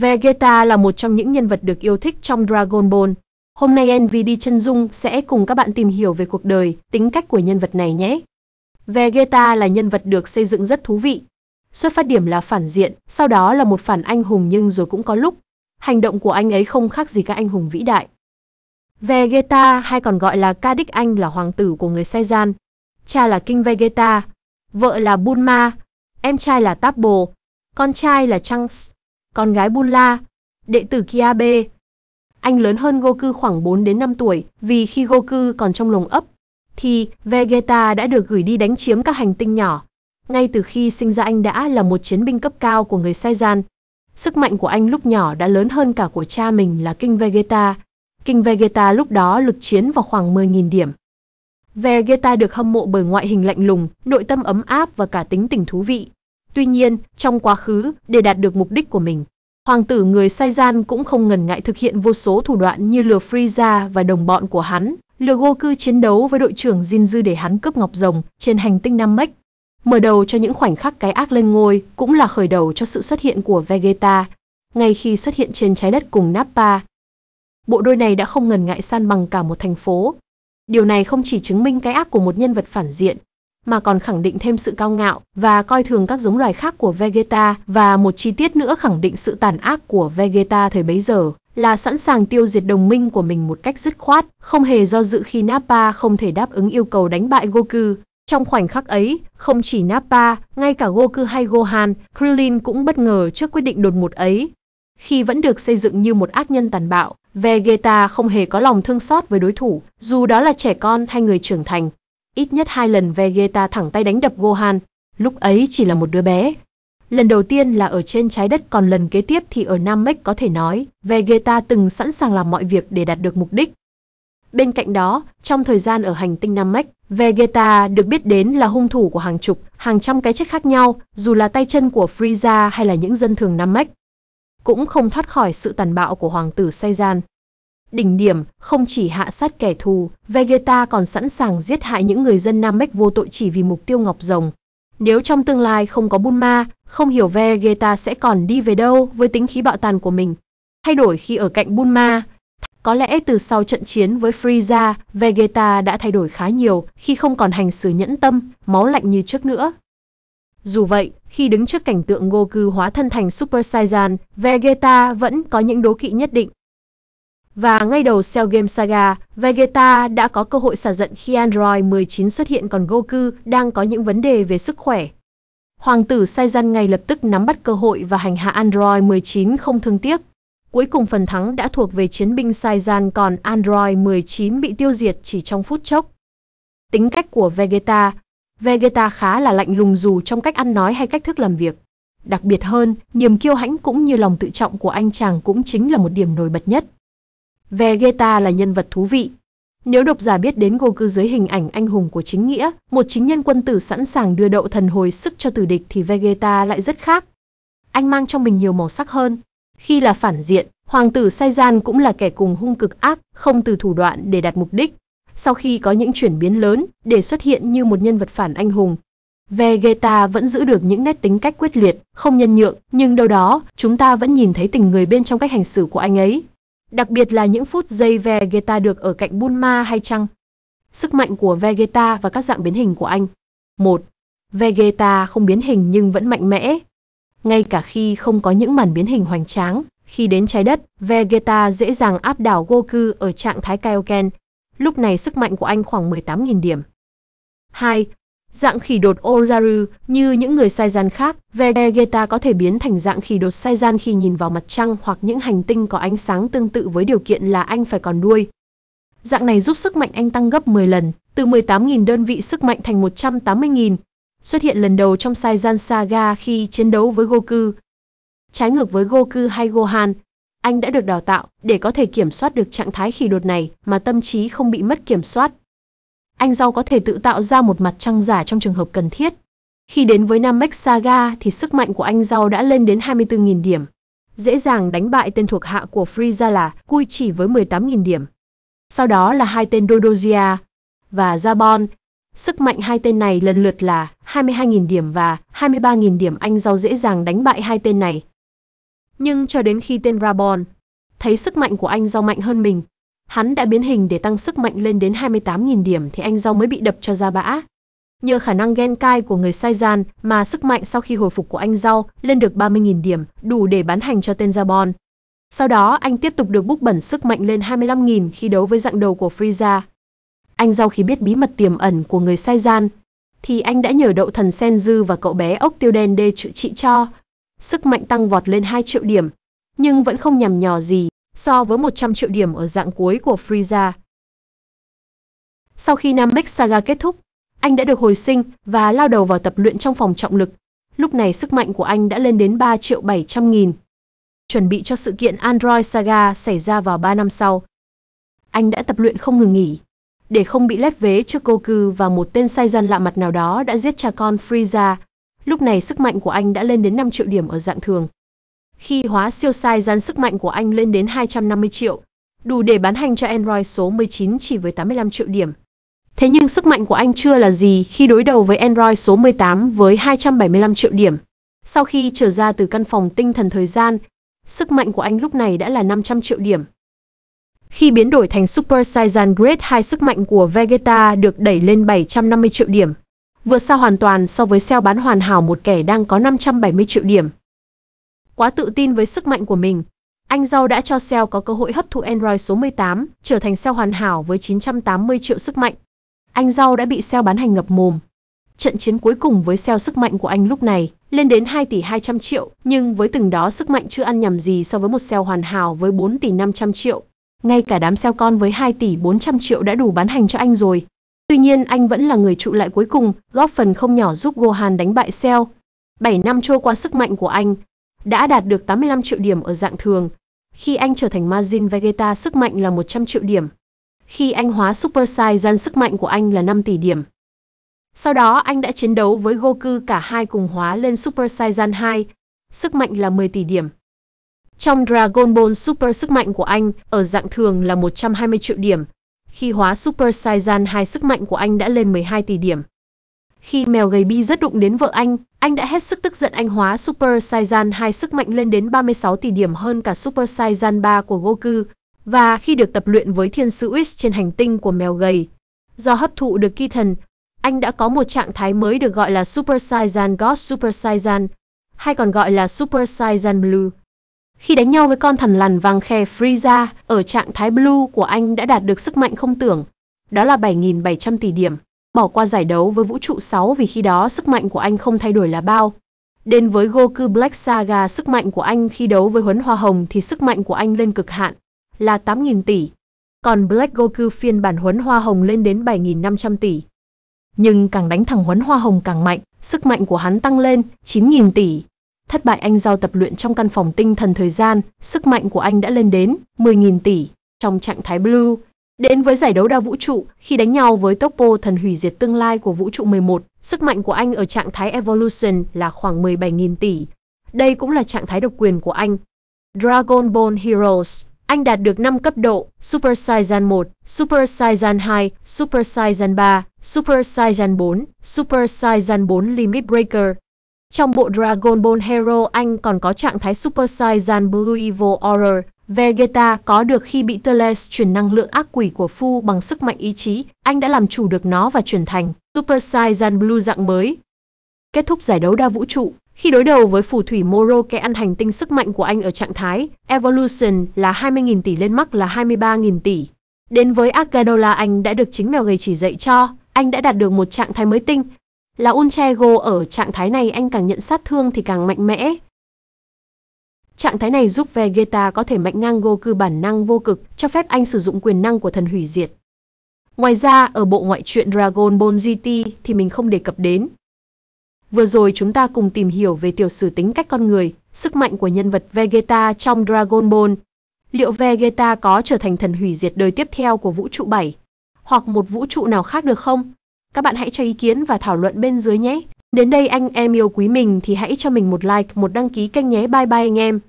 Vegeta là một trong những nhân vật được yêu thích trong Dragon Ball. Hôm nay NVD Chân Dung sẽ cùng các bạn tìm hiểu về cuộc đời, tính cách của nhân vật này nhé. Vegeta là nhân vật được xây dựng rất thú vị. Xuất phát điểm là phản diện, sau đó là một phản anh hùng nhưng rồi cũng có lúc. Hành động của anh ấy không khác gì các anh hùng vĩ đại. Vegeta hay còn gọi là Ca Đích Anh là hoàng tử của người Saiyan. Cha là King Vegeta, vợ là Bulma, em trai là Tabo, con trai là Trunks con gái Bula đệ tử Kiabe. Anh lớn hơn Goku khoảng 4 đến 5 tuổi, vì khi Goku còn trong lồng ấp, thì Vegeta đã được gửi đi đánh chiếm các hành tinh nhỏ. Ngay từ khi sinh ra anh đã là một chiến binh cấp cao của người Saiyan. Sức mạnh của anh lúc nhỏ đã lớn hơn cả của cha mình là King Vegeta. King Vegeta lúc đó lực chiến vào khoảng 10.000 điểm. Vegeta được hâm mộ bởi ngoại hình lạnh lùng, nội tâm ấm áp và cả tính tình thú vị. Tuy nhiên, trong quá khứ, để đạt được mục đích của mình, hoàng tử người sai gian cũng không ngần ngại thực hiện vô số thủ đoạn như lừa Frieza và đồng bọn của hắn, lừa Goku chiến đấu với đội trưởng Jinzu để hắn cướp ngọc rồng trên hành tinh Nam Mech. Mở đầu cho những khoảnh khắc cái ác lên ngôi cũng là khởi đầu cho sự xuất hiện của Vegeta, ngay khi xuất hiện trên trái đất cùng Nappa. Bộ đôi này đã không ngần ngại san bằng cả một thành phố. Điều này không chỉ chứng minh cái ác của một nhân vật phản diện, mà còn khẳng định thêm sự cao ngạo và coi thường các giống loài khác của Vegeta và một chi tiết nữa khẳng định sự tàn ác của Vegeta thời bấy giờ là sẵn sàng tiêu diệt đồng minh của mình một cách dứt khoát, không hề do dự khi Nappa không thể đáp ứng yêu cầu đánh bại Goku. Trong khoảnh khắc ấy, không chỉ Nappa, ngay cả Goku hay Gohan, Krillin cũng bất ngờ trước quyết định đột ngột ấy. Khi vẫn được xây dựng như một ác nhân tàn bạo, Vegeta không hề có lòng thương xót với đối thủ, dù đó là trẻ con hay người trưởng thành, Ít nhất hai lần Vegeta thẳng tay đánh đập Gohan, lúc ấy chỉ là một đứa bé. Lần đầu tiên là ở trên trái đất còn lần kế tiếp thì ở Namek có thể nói, Vegeta từng sẵn sàng làm mọi việc để đạt được mục đích. Bên cạnh đó, trong thời gian ở hành tinh Namek, Vegeta được biết đến là hung thủ của hàng chục, hàng trăm cái chết khác nhau, dù là tay chân của Frieza hay là những dân thường Namek. Cũng không thoát khỏi sự tàn bạo của hoàng tử Saiyan. Đỉnh điểm, không chỉ hạ sát kẻ thù, Vegeta còn sẵn sàng giết hại những người dân Namek vô tội chỉ vì mục tiêu ngọc rồng. Nếu trong tương lai không có Bulma, không hiểu Vegeta sẽ còn đi về đâu với tính khí bạo tàn của mình. Thay đổi khi ở cạnh Bulma, có lẽ từ sau trận chiến với Frieza, Vegeta đã thay đổi khá nhiều khi không còn hành xử nhẫn tâm, máu lạnh như trước nữa. Dù vậy, khi đứng trước cảnh tượng Goku hóa thân thành Super Saiyan, Vegeta vẫn có những đố kỵ nhất định. Và ngay đầu Cell Game Saga, Vegeta đã có cơ hội xả giận khi Android 19 xuất hiện còn Goku đang có những vấn đề về sức khỏe. Hoàng tử Saiyan ngay lập tức nắm bắt cơ hội và hành hạ Android 19 không thương tiếc. Cuối cùng phần thắng đã thuộc về chiến binh Saiyan còn Android 19 bị tiêu diệt chỉ trong phút chốc. Tính cách của Vegeta Vegeta khá là lạnh lùng dù trong cách ăn nói hay cách thức làm việc. Đặc biệt hơn, niềm kiêu hãnh cũng như lòng tự trọng của anh chàng cũng chính là một điểm nổi bật nhất. Vegeta là nhân vật thú vị. Nếu độc giả biết đến Goku dưới hình ảnh anh hùng của chính nghĩa, một chính nhân quân tử sẵn sàng đưa đậu thần hồi sức cho tử địch thì Vegeta lại rất khác. Anh mang trong mình nhiều màu sắc hơn. Khi là phản diện, hoàng tử Saiyan cũng là kẻ cùng hung cực ác, không từ thủ đoạn để đạt mục đích. Sau khi có những chuyển biến lớn, để xuất hiện như một nhân vật phản anh hùng, Vegeta vẫn giữ được những nét tính cách quyết liệt, không nhân nhượng, nhưng đâu đó, chúng ta vẫn nhìn thấy tình người bên trong cách hành xử của anh ấy đặc biệt là những phút giây Vegeta được ở cạnh Bulma hay chăng? Sức mạnh của Vegeta và các dạng biến hình của anh. 1. Vegeta không biến hình nhưng vẫn mạnh mẽ. Ngay cả khi không có những màn biến hình hoành tráng, khi đến trái đất, Vegeta dễ dàng áp đảo Goku ở trạng thái Kaioken. Lúc này sức mạnh của anh khoảng 18.000 điểm. 2. Dạng khỉ đột Ozaru, như những người sai gian khác, Vegeta có thể biến thành dạng khỉ đột sai gian khi nhìn vào mặt trăng hoặc những hành tinh có ánh sáng tương tự với điều kiện là anh phải còn đuôi. Dạng này giúp sức mạnh anh tăng gấp 10 lần, từ 18.000 đơn vị sức mạnh thành 180.000. Xuất hiện lần đầu trong sai gian Saga khi chiến đấu với Goku. Trái ngược với Goku hay Gohan, anh đã được đào tạo để có thể kiểm soát được trạng thái khỉ đột này mà tâm trí không bị mất kiểm soát anh rau có thể tự tạo ra một mặt trăng giả trong trường hợp cần thiết. Khi đến với Namek Saga thì sức mạnh của anh rau đã lên đến 24.000 điểm. Dễ dàng đánh bại tên thuộc hạ của Frieza là Cui chỉ với 18.000 điểm. Sau đó là hai tên Dodozia và Zabon. Sức mạnh hai tên này lần lượt là 22.000 điểm và 23.000 điểm anh rau dễ dàng đánh bại hai tên này. Nhưng cho đến khi tên Rabon thấy sức mạnh của anh rau mạnh hơn mình Hắn đã biến hình để tăng sức mạnh lên đến 28.000 điểm thì anh rau mới bị đập cho ra bã. Nhờ khả năng gen cai của người sai gian mà sức mạnh sau khi hồi phục của anh rau lên được 30.000 điểm, đủ để bán hành cho tên Jabon. Sau đó anh tiếp tục được búc bẩn sức mạnh lên 25.000 khi đấu với dạng đầu của Frieza. Anh rau khi biết bí mật tiềm ẩn của người sai gian, thì anh đã nhờ đậu thần sen và cậu bé ốc tiêu đen đê chữa trị cho. Sức mạnh tăng vọt lên 2 triệu điểm, nhưng vẫn không nhằm nhò gì so với 100 triệu điểm ở dạng cuối của Frieza. Sau khi Namek Saga kết thúc, anh đã được hồi sinh và lao đầu vào tập luyện trong phòng trọng lực. Lúc này sức mạnh của anh đã lên đến 3 triệu 700 nghìn. Chuẩn bị cho sự kiện Android Saga xảy ra vào 3 năm sau. Anh đã tập luyện không ngừng nghỉ. Để không bị lép vế trước Goku và một tên sai dân lạ mặt nào đó đã giết cha con Frieza, lúc này sức mạnh của anh đã lên đến 5 triệu điểm ở dạng thường. Khi hóa siêu sai gian sức mạnh của anh lên đến 250 triệu, đủ để bán hành cho Android số 19 chỉ với 85 triệu điểm. Thế nhưng sức mạnh của anh chưa là gì khi đối đầu với Android số 18 với 275 triệu điểm. Sau khi trở ra từ căn phòng tinh thần thời gian, sức mạnh của anh lúc này đã là 500 triệu điểm. Khi biến đổi thành Super Saiyan Grade 2 sức mạnh của Vegeta được đẩy lên 750 triệu điểm, vượt xa hoàn toàn so với sale bán hoàn hảo một kẻ đang có 570 triệu điểm quá tự tin với sức mạnh của mình. Anh Rau đã cho Cell có cơ hội hấp thụ Android số 18, trở thành Cell hoàn hảo với 980 triệu sức mạnh. Anh Rau đã bị Cell bán hành ngập mồm. Trận chiến cuối cùng với Cell sức mạnh của anh lúc này lên đến 2 tỷ 200 triệu, nhưng với từng đó sức mạnh chưa ăn nhầm gì so với một Cell hoàn hảo với 4 tỷ 500 triệu. Ngay cả đám Cell con với 2 tỷ 400 triệu đã đủ bán hành cho anh rồi. Tuy nhiên anh vẫn là người trụ lại cuối cùng, góp phần không nhỏ giúp Gohan đánh bại Cell. 7 năm trôi qua sức mạnh của anh đã đạt được 85 triệu điểm ở dạng thường. Khi anh trở thành Majin Vegeta sức mạnh là 100 triệu điểm. Khi anh hóa Super Saiyan sức mạnh của anh là 5 tỷ điểm. Sau đó anh đã chiến đấu với Goku cả hai cùng hóa lên Super Saiyan 2, sức mạnh là 10 tỷ điểm. Trong Dragon Ball Super sức mạnh của anh ở dạng thường là 120 triệu điểm. Khi hóa Super Saiyan 2 sức mạnh của anh đã lên 12 tỷ điểm. Khi mèo gầy bi rất đụng đến vợ anh, anh đã hết sức tức giận anh hóa Super Saiyan 2 sức mạnh lên đến 36 tỷ điểm hơn cả Super Saiyan 3 của Goku, và khi được tập luyện với thiên sứ Whis trên hành tinh của mèo gầy. Do hấp thụ được Kitten, anh đã có một trạng thái mới được gọi là Super Saiyan God Super Saiyan, hay còn gọi là Super Saiyan Blue. Khi đánh nhau với con thần lằn vàng khe Frieza, ở trạng thái Blue của anh đã đạt được sức mạnh không tưởng, đó là 7.700 tỷ điểm bỏ qua giải đấu với vũ trụ 6 vì khi đó sức mạnh của anh không thay đổi là bao. Đến với Goku Black Saga sức mạnh của anh khi đấu với huấn hoa hồng thì sức mạnh của anh lên cực hạn là 8.000 tỷ. Còn Black Goku phiên bản huấn hoa hồng lên đến 7.500 tỷ. Nhưng càng đánh thẳng huấn hoa hồng càng mạnh, sức mạnh của hắn tăng lên 9.000 tỷ. Thất bại anh giao tập luyện trong căn phòng tinh thần thời gian, sức mạnh của anh đã lên đến 10.000 tỷ. Trong trạng thái Blue, Đến với giải đấu đa vũ trụ, khi đánh nhau với Topo thần hủy diệt tương lai của vũ trụ 11, sức mạnh của anh ở trạng thái Evolution là khoảng 17.000 tỷ. Đây cũng là trạng thái độc quyền của anh. Dragon Ball Heroes anh đạt được 5 cấp độ Super Saiyan 1, Super Saiyan 2, Super Saiyan 3, Super Saiyan 4, Super Saiyan 4 Limit Breaker. Trong bộ Dragon Ball Hero anh còn có trạng thái Super Saiyan Blue Evil Aura, Vegeta có được khi bị Teles chuyển năng lượng ác quỷ của Fu bằng sức mạnh ý chí, anh đã làm chủ được nó và chuyển thành Super Saiyan Blue dạng mới. Kết thúc giải đấu đa vũ trụ, khi đối đầu với phù thủy Moro kẻ ăn hành tinh sức mạnh của anh ở trạng thái Evolution là 20.000 tỷ lên mắc là 23.000 tỷ. Đến với Arcadola anh đã được chính mèo gầy chỉ dạy cho, anh đã đạt được một trạng thái mới tinh. Là Unchego ở trạng thái này anh càng nhận sát thương thì càng mạnh mẽ, Trạng thái này giúp Vegeta có thể mạnh ngang Goku bản năng vô cực, cho phép anh sử dụng quyền năng của thần hủy diệt. Ngoài ra, ở bộ ngoại truyện Dragon Ball GT thì mình không đề cập đến. Vừa rồi chúng ta cùng tìm hiểu về tiểu sử tính cách con người, sức mạnh của nhân vật Vegeta trong Dragon Ball. Liệu Vegeta có trở thành thần hủy diệt đời tiếp theo của vũ trụ 7? Hoặc một vũ trụ nào khác được không? Các bạn hãy cho ý kiến và thảo luận bên dưới nhé! Đến đây anh em yêu quý mình thì hãy cho mình một like, một đăng ký kênh nhé. Bye bye anh em.